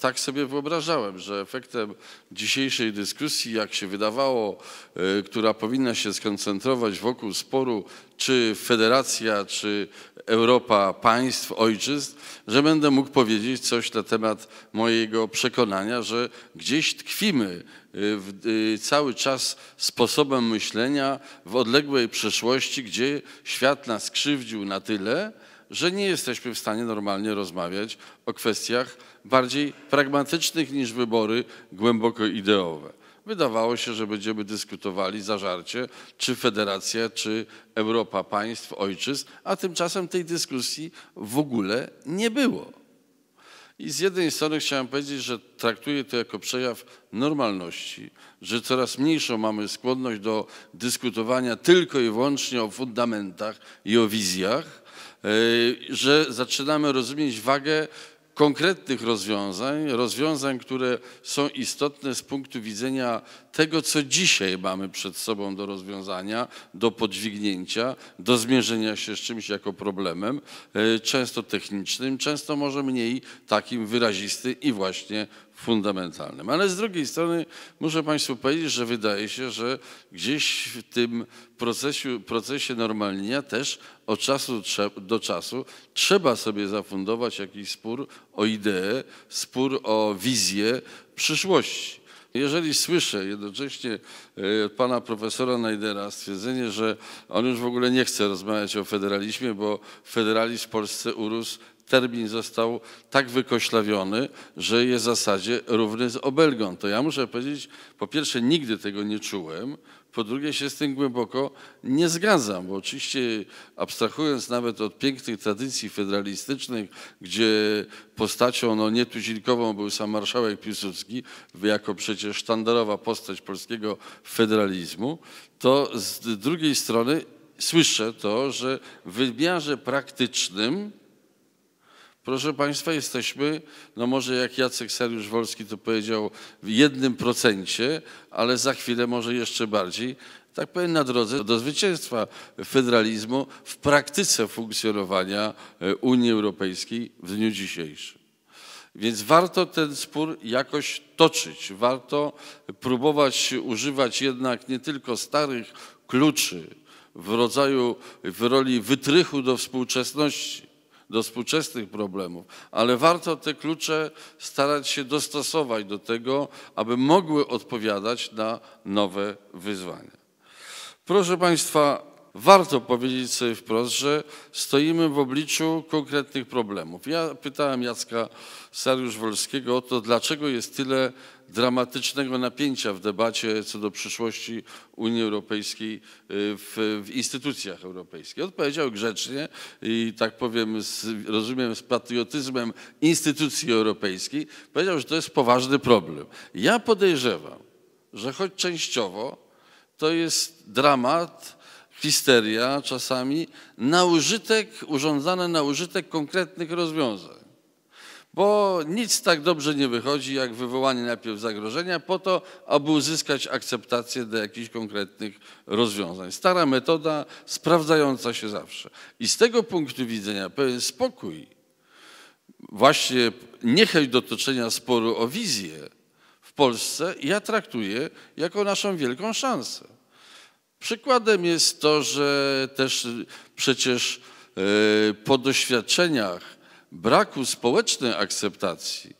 tak sobie wyobrażałem, że efektem dzisiejszej dyskusji, jak się wydawało, e, która powinna się skoncentrować wokół sporu, czy federacja, czy Europa państw, ojczyzn, że będę mógł powiedzieć coś na temat mojego przekonania, że gdzieś tkwimy e, e, cały czas sposobem myślenia w odległej przeszłości, gdzie świat nas krzywdził na tyle, że nie jesteśmy w stanie normalnie rozmawiać o kwestiach bardziej pragmatycznych niż wybory głęboko ideowe. Wydawało się, że będziemy dyskutowali zażarcie, czy federacja, czy Europa państw, ojczyzn, a tymczasem tej dyskusji w ogóle nie było. I z jednej strony chciałem powiedzieć, że traktuję to jako przejaw normalności, że coraz mniejszą mamy skłonność do dyskutowania tylko i wyłącznie o fundamentach i o wizjach, e, że zaczynamy rozumieć wagę konkretnych rozwiązań, rozwiązań, które są istotne z punktu widzenia tego, co dzisiaj mamy przed sobą do rozwiązania, do podźwignięcia, do zmierzenia się z czymś jako problemem, e, często technicznym, często może mniej takim wyrazistym i właśnie fundamentalnym. Ale z drugiej strony muszę Państwu powiedzieć, że wydaje się, że gdzieś w tym procesie, procesie normalnienia też od czasu do czasu trzeba sobie zafundować jakiś spór o ideę, spór o wizję przyszłości. Jeżeli słyszę jednocześnie e, pana profesora Najdera stwierdzenie, że on już w ogóle nie chce rozmawiać o federalizmie, bo federalizm w Polsce urósł termin został tak wykoślawiony, że jest w zasadzie równy z obelgą. To ja muszę powiedzieć, po pierwsze nigdy tego nie czułem, po drugie się z tym głęboko nie zgadzam, bo oczywiście abstrahując nawet od pięknych tradycji federalistycznych, gdzie postacią no, nietuzinkową był sam marszałek Piłsudski, jako przecież sztandarowa postać polskiego federalizmu, to z drugiej strony słyszę to, że w wymiarze praktycznym Proszę Państwa, jesteśmy, no może jak Jacek Seriusz Wolski to powiedział, w jednym procencie, ale za chwilę może jeszcze bardziej, tak powiem, na drodze do zwycięstwa federalizmu w praktyce funkcjonowania e, Unii Europejskiej w dniu dzisiejszym. Więc warto ten spór jakoś toczyć, warto próbować używać jednak nie tylko starych kluczy w rodzaju, w roli wytrychu do współczesności, do współczesnych problemów, ale warto te klucze starać się dostosować do tego, aby mogły odpowiadać na nowe wyzwania. Proszę Państwa, warto powiedzieć sobie wprost, że stoimy w obliczu konkretnych problemów. Ja pytałem Jacka Sariusz-Wolskiego o to, dlaczego jest tyle dramatycznego napięcia w debacie co do przyszłości Unii Europejskiej y, w, w instytucjach europejskich. Odpowiedział grzecznie i tak powiem, z, rozumiem, z patriotyzmem instytucji europejskiej, powiedział, że to jest poważny problem. Ja podejrzewam, że choć częściowo to jest dramat, histeria czasami na użytek, urządzane na użytek konkretnych rozwiązań bo nic tak dobrze nie wychodzi, jak wywołanie najpierw zagrożenia po to, aby uzyskać akceptację do jakichś konkretnych rozwiązań. Stara metoda, sprawdzająca się zawsze. I z tego punktu widzenia pewien spokój, właśnie niechęć do toczenia sporu o wizję w Polsce, ja traktuję jako naszą wielką szansę. Przykładem jest to, że też przecież e, po doświadczeniach braku społecznej akceptacji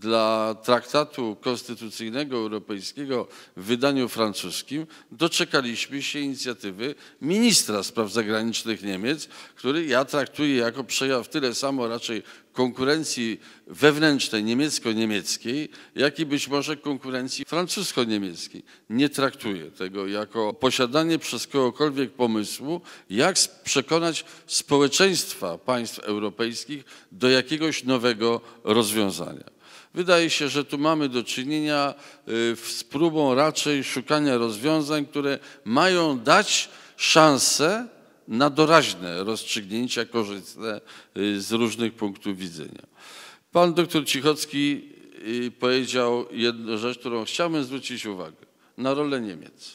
dla traktatu konstytucyjnego europejskiego w wydaniu francuskim doczekaliśmy się inicjatywy ministra spraw zagranicznych Niemiec, który ja traktuję jako przejaw tyle samo raczej konkurencji wewnętrznej niemiecko-niemieckiej, jak i być może konkurencji francusko-niemieckiej. Nie traktuję tego jako posiadanie przez kogokolwiek pomysłu, jak przekonać społeczeństwa państw europejskich do jakiegoś nowego rozwiązania. Wydaje się, że tu mamy do czynienia y, z próbą raczej szukania rozwiązań, które mają dać szansę na doraźne rozstrzygnięcia korzystne y, z różnych punktów widzenia. Pan doktor Cichocki y, powiedział jedną rzecz, którą chciałbym zwrócić uwagę, na rolę Niemiec.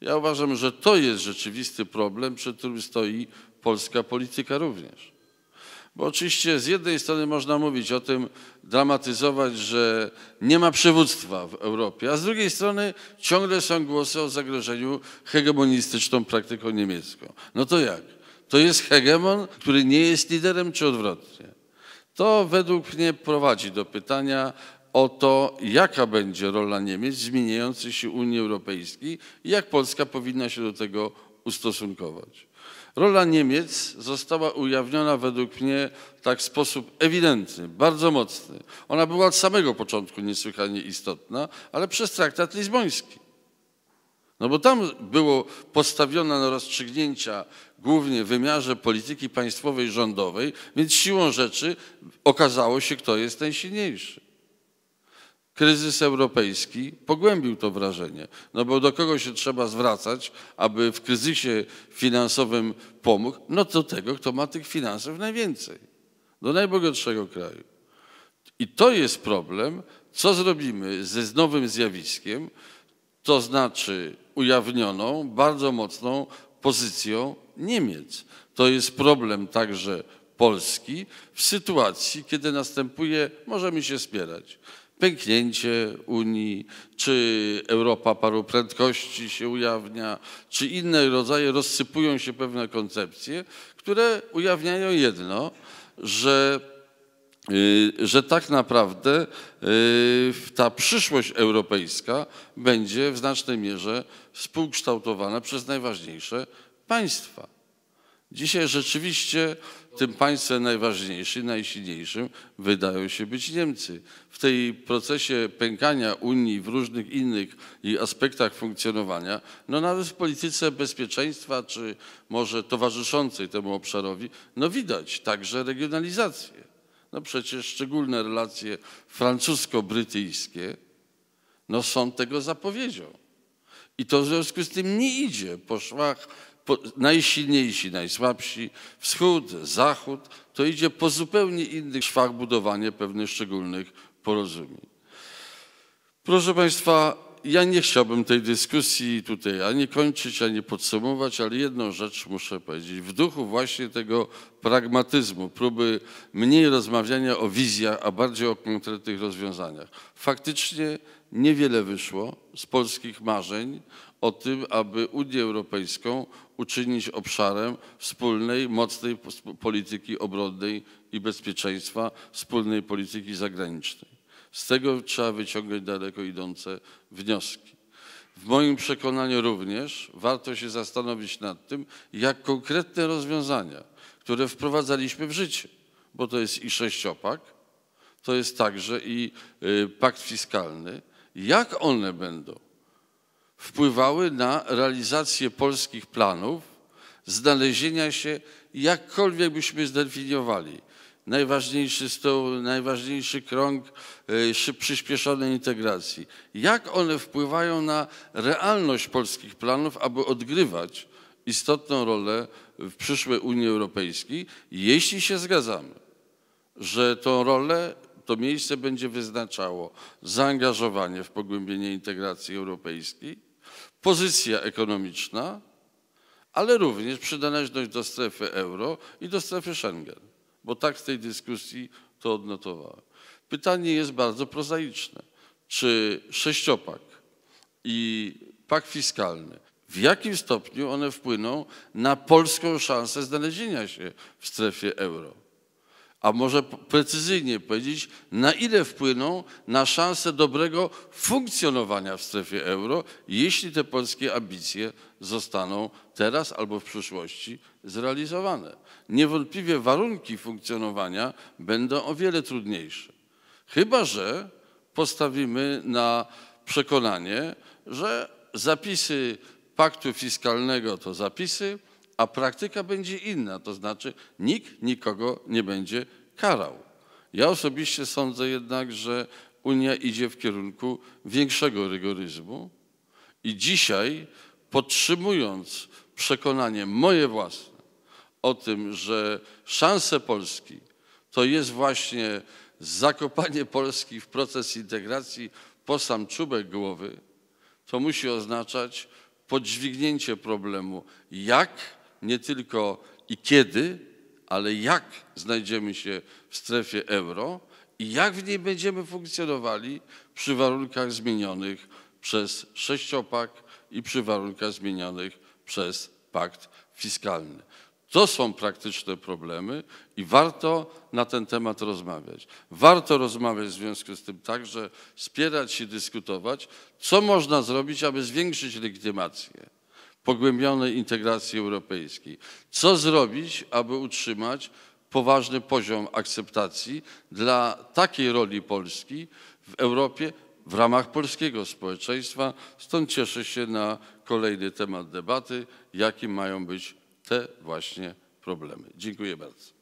Ja uważam, że to jest rzeczywisty problem, przed którym stoi polska polityka również. Bo oczywiście z jednej strony można mówić o tym, dramatyzować, że nie ma przywództwa w Europie, a z drugiej strony ciągle są głosy o zagrożeniu hegemonistyczną praktyką niemiecką. No to jak? To jest hegemon, który nie jest liderem, czy odwrotnie? To według mnie prowadzi do pytania o to, jaka będzie rola Niemiec w zmieniającej się Unii Europejskiej i jak Polska powinna się do tego ustosunkować. Rola Niemiec została ujawniona według mnie tak w sposób ewidentny, bardzo mocny. Ona była od samego początku niesłychanie istotna, ale przez traktat lizboński. No bo tam było postawione na rozstrzygnięcia głównie w wymiarze polityki państwowej rządowej, więc siłą rzeczy okazało się, kto jest najsilniejszy. Kryzys europejski pogłębił to wrażenie, no bo do kogo się trzeba zwracać, aby w kryzysie finansowym pomógł? No do tego, kto ma tych finansów najwięcej, do najbogatszego kraju. I to jest problem, co zrobimy ze nowym zjawiskiem, to znaczy ujawnioną, bardzo mocną pozycją Niemiec. To jest problem także Polski w sytuacji, kiedy następuje, możemy się spierać, pęknięcie Unii, czy Europa paru prędkości się ujawnia, czy inne rodzaje, rozsypują się pewne koncepcje, które ujawniają jedno, że, y, że tak naprawdę y, ta przyszłość europejska będzie w znacznej mierze współkształtowana przez najważniejsze państwa. Dzisiaj rzeczywiście tym państwem najważniejszym, najsilniejszym wydają się być Niemcy. W tej procesie pękania Unii w różnych innych jej aspektach funkcjonowania, no nawet w polityce bezpieczeństwa, czy może towarzyszącej temu obszarowi, no widać także regionalizację. No przecież szczególne relacje francusko-brytyjskie no są tego zapowiedzią. I to w związku z tym nie idzie po szwach najsilniejsi, najsłabsi, wschód, zachód, to idzie po zupełnie innych szwach budowanie pewnych szczególnych porozumień. Proszę Państwa, ja nie chciałbym tej dyskusji tutaj ani kończyć, ani podsumować, ale jedną rzecz muszę powiedzieć. W duchu właśnie tego pragmatyzmu, próby mniej rozmawiania o wizjach, a bardziej o konkretnych rozwiązaniach. Faktycznie niewiele wyszło z polskich marzeń o tym, aby Unię Europejską uczynić obszarem wspólnej, mocnej polityki obronnej i bezpieczeństwa, wspólnej polityki zagranicznej. Z tego trzeba wyciągnąć daleko idące wnioski. W moim przekonaniu również warto się zastanowić nad tym, jak konkretne rozwiązania, które wprowadzaliśmy w życie, bo to jest i sześciopak, to jest także i y, pakt fiskalny, jak one będą wpływały na realizację polskich planów, znalezienia się, jakkolwiek byśmy zdefiniowali. Najważniejszy stół, najważniejszy krąg y, przyspieszonej integracji. Jak one wpływają na realność polskich planów, aby odgrywać istotną rolę w przyszłej Unii Europejskiej, jeśli się zgadzamy, że tą rolę to miejsce będzie wyznaczało zaangażowanie w pogłębienie integracji europejskiej, pozycja ekonomiczna, ale również przynależność do strefy euro i do strefy Schengen, bo tak z tej dyskusji to odnotowałem. Pytanie jest bardzo prozaiczne. Czy sześciopak i pakt fiskalny, w jakim stopniu one wpłyną na polską szansę znalezienia się w strefie euro? a może precyzyjnie powiedzieć, na ile wpłyną na szanse dobrego funkcjonowania w strefie euro, jeśli te polskie ambicje zostaną teraz albo w przyszłości zrealizowane. Niewątpliwie warunki funkcjonowania będą o wiele trudniejsze. Chyba, że postawimy na przekonanie, że zapisy paktu fiskalnego to zapisy, a praktyka będzie inna, to znaczy nikt nikogo nie będzie karał. Ja osobiście sądzę jednak, że Unia idzie w kierunku większego rygoryzmu i dzisiaj podtrzymując przekonanie moje własne o tym, że szanse Polski to jest właśnie zakopanie Polski w proces integracji po sam czubek głowy, to musi oznaczać podźwignięcie problemu, jak nie tylko i kiedy, ale jak znajdziemy się w strefie euro i jak w niej będziemy funkcjonowali przy warunkach zmienionych przez sześciopak i przy warunkach zmienionych przez pakt fiskalny. To są praktyczne problemy i warto na ten temat rozmawiać. Warto rozmawiać w związku z tym także, spierać się, dyskutować, co można zrobić, aby zwiększyć legitymację pogłębionej integracji europejskiej. Co zrobić, aby utrzymać poważny poziom akceptacji dla takiej roli Polski w Europie w ramach polskiego społeczeństwa. Stąd cieszę się na kolejny temat debaty, jakim mają być te właśnie problemy. Dziękuję bardzo.